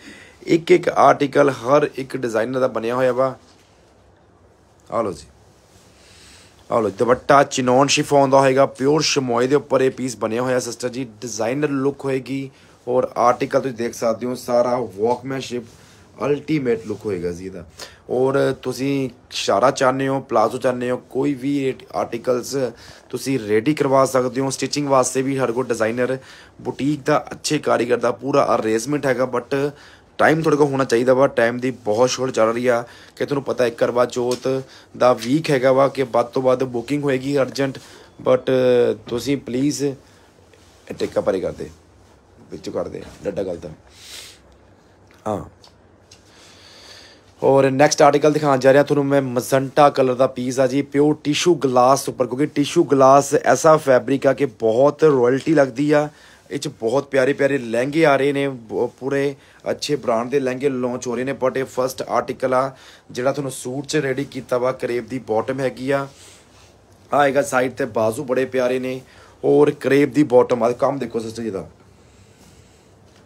Speaker 1: ਇੱਕ ਇੱਕ ਆਰਟੀਕਲ ਹਰ ਇੱਕ ਡਿਜ਼ਾਈਨਰ ਦਾ ਬਣਿਆ ਹੋਇਆ ਵਾ ਆ ਲਓ ਜੀ ਆ ਲਓ ਦੁਪੱਟਾ ਚਿਨੋਨ ਸ਼ਿਫੋਨ ਦਾ ਹੋਏਗਾ ਪਿਓਰ ਸ਼ਮੋਏ ਦੇ ਉੱਪਰ ਇਹ ਪੀਸ ਬਣਿਆ ਹੋਇਆ ਸਿਸਟਰ ਜੀ ਡਿਜ਼ਾਈਨਰ ਲੁੱਕ ਹੋਏਗੀ ਔਰ ਆਰਟੀਕਲ ਤੁਸੀਂ ਦੇਖ ਸਕਦੇ ਹੋ ਸਾਰਾ ਵਾਕਮੈਨਸ਼ਿਪ ਅਲਟੀਮੇਟ ਲੁੱਕ ਹੋਏਗਾ ਜੀ ਇਹਦਾ ਔਰ ਤੁਸੀਂ ਸ਼ਾਰਾ ਚਾਹਨੇ ਹੋ ਪਲਾਜ਼ੋ ਚਾਹਨੇ ਹੋ ਕੋਈ ਵੀ ਆਰਟੀਕਲਸ ਤੁਸੀਂ ਰੈਡੀ ਕਰਵਾ ਸਕਦੇ ਹੋ ਸਟਿਚਿੰਗ ਵਾਸਤੇ ਵੀ ਹਰ ਕੋ ਡਿਜ਼ਾਈਨਰ ਬੁਟੀਕ ਦਾ ਅੱਛੇ ਕਾਰੀਗਰ ਦਾ ਪੂਰਾ ਅਰੇਂਜਮੈਂਟ ਹੈਗਾ ਬਟ ਟਾਈਮ ਤੁਹਾਡੇ ਕੋਲ ਹੋਣਾ ਚਾਹੀਦਾ ਵਾ ਟਾਈਮ ਦੀ ਬਹੁਤ ਸ਼ੋਰ ਚੱਲ ਰਹੀ ਆ ਕਿ ਤੁਹਾਨੂੰ ਪਤਾ ਇੱਕ ਕਰਵਾ ਚੌਥ ਦਾ ਵੀਕ ਹੈਗਾ ਵਾ ਕਿ ਵੱਧ ਤੋਂ ਵੱਧ ਬੁਕਿੰਗ ਹੋਏਗੀ ਅਰਜੈਂਟ ਬਟ ਤੁਸੀਂ ਪਲੀਜ਼ ਟਿੱਕਾ ਪਰੇ ਕਰਦੇ ਵਿੱਚ ਕਰਦੇ ਡੱਡਾ ਗਲਤ ਹਾਂ ਔਰ ਨੈਕਸਟ ਆਰਟੀਕਲ ਦਿਖਾਉਣ ਜਾ ਰਿਹਾ ਤੁਹਾਨੂੰ ਮੈਂ ਮਜ਼ੰਟਾ ਕਲਰ ਦਾ ਪੀਸ ਆ ਜੀ ਪਿਓਰ ਟਿਸ਼ੂ ਗਲਾਸ ਉੱਪਰ ਕਿਉਂਕਿ ਟਿਸ਼ੂ ਗਲਾਸ ਐਸਾ ਫੈਬਰਿਕ ਆ ਕਿ ਬਹੁਤ ਰਾਇਲਟੀ ਲੱਗਦੀ ਆ ਇਹ ਚ ਬਹੁਤ ਪਿਆਰੇ ਪਿਆਰੇ ਲਹਿੰਗੇ ਆ ਰਹੇ ਨੇ ਪੂਰੇ ਅੱਛੇ ਬ੍ਰਾਂਡ ਦੇ ਲਹਿੰਗੇ ਲਾਂਚ ਹੋ ਰਹੇ ਨੇ ਬਟ ਇਹ ਫਰਸਟ ਆਰਟੀਕਲ ਆ ਜਿਹੜਾ ਤੁਹਾਨੂੰ ਸੂਟ ਚ ਰੈਡੀ ਕੀਤਾ ਵਾ ਕਰੇਪ ਦੀ ਬਾਟਮ ਹੈਗੀ ਆ ਆਏਗਾ ਸਾਈਡ ਤੇ ਬਾਜ਼ੂ ਬੜੇ ਪਿਆਰੇ ਨੇ ਔਰ ਕਰੇਪ ਦੀ ਬਾਟਮ ਆ ਕੰਮ ਦੇਖੋ ਸਿਸਟਰ ਜੀ ਦਾ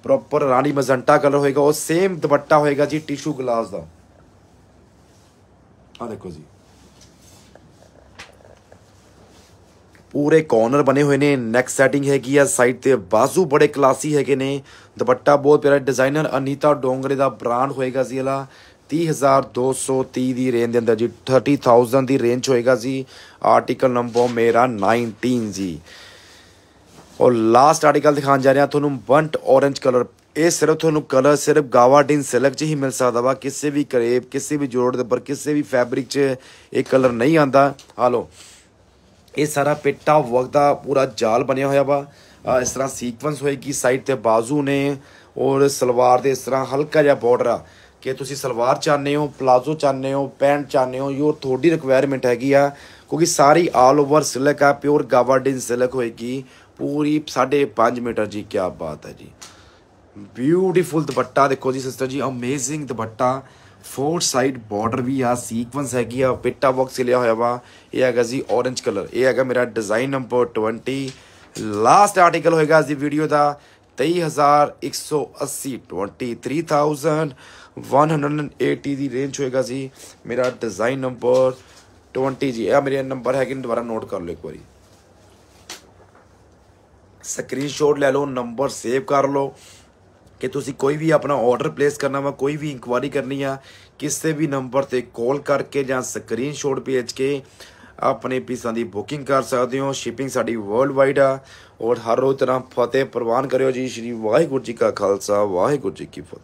Speaker 1: ਪ੍ਰੋਪਰ ਰਾਣੀ ਮਜ਼ੰਟਾ ਕਲਰ ਹੋਏਗਾ ਉਹ ਸੇਮ ਦੁਪੱਟਾ ਹੋਏਗਾ ਜੀ ਟਿਸ਼ੂ ਗਲਾਸ ਦਾ ਆ ਦੇਖੋ ਜੀ ਪੂਰੇ ਕਾਰਨਰ ਬਣੇ ਹੋਏ ਨੇ ਨੈਕ ਸੈਟਿੰਗ ਹੈਗੀ ਆ ਸਾਈਡ ਤੇ ਬਾਜ਼ੂ ਬੜੇ ਕਲਾਸੀ ਹੈਗੇ ਨੇ ਦੁਪੱਟਾ ਬਹੁਤ ਪਿਆਰਾ ਡਿਜ਼ਾਈਨਰ ਅਨੀਤਾ ਡੋਂਗਰੇ ਦਾ ਬ੍ਰਾਂਡ ਹੋਏਗਾ ਜੀ ਇਹਲਾ 30230 ਦੀ ਰੇਂਜ ਦੇ ਅੰਦਰ ਜੀ 30000 ਦੀ ਰੇਂਜ ਹੋਏਗਾ ਜੀ ਆਰਟੀਕਲ ਨੰਬਰ ਮੇਰਾ 19 ਜੀ ਔਰ ਲਾਸਟ ਆਰਟੀਕਲ ਦਿਖਾਣ ਜਾ ਰਿਹਾ ਤੁਹਾਨੂੰ ਬੰਟ ਔਰੇਂਜ ਕਲਰ ਇਹ ਸਿਰਫ ਤੁਹਾਨੂੰ ਕਲਰ ਸਿਰਫ ਗਾਵਾਡਿਨ ਸਿਲਕ 'ਚ ਹੀ ਮਿਲ ਸਕਦਾ ਵਾ ਕਿਸੇ ਵੀ ਕਰੇਬ ਕਿਸੇ ਵੀ ਜੋੜ ਦੇ ਪਰ ਕਿਸੇ ਵੀ ਫੈਬਰਿਕ 'ਚ ਇਹ ਕਲਰ ਨਹੀਂ ਆਂਦਾ ਹਾਲੋ ਇਹ ਸਾਰਾ ਪੇਟਾ ਵਗਦਾ ਪੂਰਾ ਜਾਲ ਬਣਿਆ ਹੋਇਆ ਵਾ ਇਸ ਤਰ੍ਹਾਂ ਸੀਕਵੈਂਸ ਹੋਏਗੀ ਸਾਈਡ ਤੇ ਬਾਜ਼ੂ ਨੇ ਔਰ ਸਲਵਾਰ ਦੇ ਇਸ ਤਰ੍ਹਾਂ ਹਲਕਾ ਜਿਹਾ ਬਾਰਡਰ ਆ ਕਿ ਤੁਸੀਂ ਸਲਵਾਰ ਚਾਹਨੇ ਹੋ ਪਲਾਜ਼ੋ ਚਾਹਨੇ ਹੋ ਪੈਂਟ ਚਾਹਨੇ ਹੋ ਯੋ ਤੁਹਾਡੀ ਰਿਕੁਆਇਰਮੈਂਟ ਹੈਗੀ ਆ ਕਿਉਂਕਿ ਸਾਰੀ ਆਲ ਓਵਰ ਸਿਲਕ ਆ ਪਿਓਰ ਗਾਵਰਡਿਨ ਸਿਲਕ ਹੋਏਗੀ ਪੂਰੀ 5.5 ਮੀਟਰ ਜੀ ਕੀ ਬਾਤ ਹੈ ਜੀ ਬਿਊਟੀਫੁਲ ਦੁਪੱਟਾ ਦੇਖੋ ਜੀ ਸਿਸਟਰ ਜੀ ਅਮੇਜ਼ਿੰਗ ਦੁਪੱਟਾ ਫੋਰ ਸਾਈਡ ਬਾਰਡਰ ਵੀ ਆ ਸੀਕਵੈਂਸ ਹੈਗੀ ਆ ਪੇਟਾ ਬਾਕਸ ਲਿਆ ਹੋਇਆ ਵਾ ਇਹ ਹੈਗਾ ਜੀ ਔਰੇਂਜ ਕਲਰ ਇਹ ਹੈਗਾ ਮੇਰਾ ਡਿਜ਼ਾਈਨ ਨੰਬਰ 20 ਲਾਸਟ ਆਰਟੀਕਲ ਹੋਏਗਾ ਇਸ ਦੀ ਵੀਡੀਓ ਦਾ 23180 23180 ਦੀ ਰੇਂਜ ਹੋਏਗਾ ਜੀ ਮੇਰਾ ਡਿਜ਼ਾਈਨ ਨੰਬਰ 20 ਜੀ ਇਹ ਮੇਰੇ ਨੰਬਰ ਹੈਗੇ ਨੇ ਦੁਬਾਰਾ ਨੋਟ ਕਰ ਲਓ ਇੱਕ ਵਾਰੀ ਸਕਰੀਨਸ਼ਾਟ ਲੈ ਲਓ ਨੰਬਰ ਸੇਵ ਕਰ ਲਓ ਕਿ ਤੁਸੀਂ ਕੋਈ ਵੀ ਆਪਣਾ ਆਰਡਰ ਪਲੇਸ ਕਰਨਾ ਵਾ ਕੋਈ ਵੀ ਇਨਕੁਆਰੀ ਕਰਨੀ ਆ ਕਿਸੇ ਵੀ ਨੰਬਰ ਤੇ ਕਾਲ ਕਰਕੇ ਜਾਂ ਸਕਰੀਨਸ਼ਾਟ ਭੇਜ ਕੇ ਆਪਣੇ ਪੀਸਾਂ ਦੀ ਬੁਕਿੰਗ ਕਰ ਸਕਦੇ ਹੋ ਸ਼ਿਪਿੰਗ ਸਾਡੀ ਵਰਲਡ ਵਾਈਡ ਆ ਔਰ ਹਰ ਰੋਜ਼ ਤਰ੍ਹਾਂ ਫਤਿਹ ਪ੍ਰਵਾਨ ਕਰਿਓ ਜੀ ਸ਼੍ਰੀ ਵਾਹਿਗੁਰੂ ਜੀ ਕਾ ਖਾਲਸਾ ਵਾਹਿਗੁਰੂ ਜੀ ਕੀ ਫਤਿਹ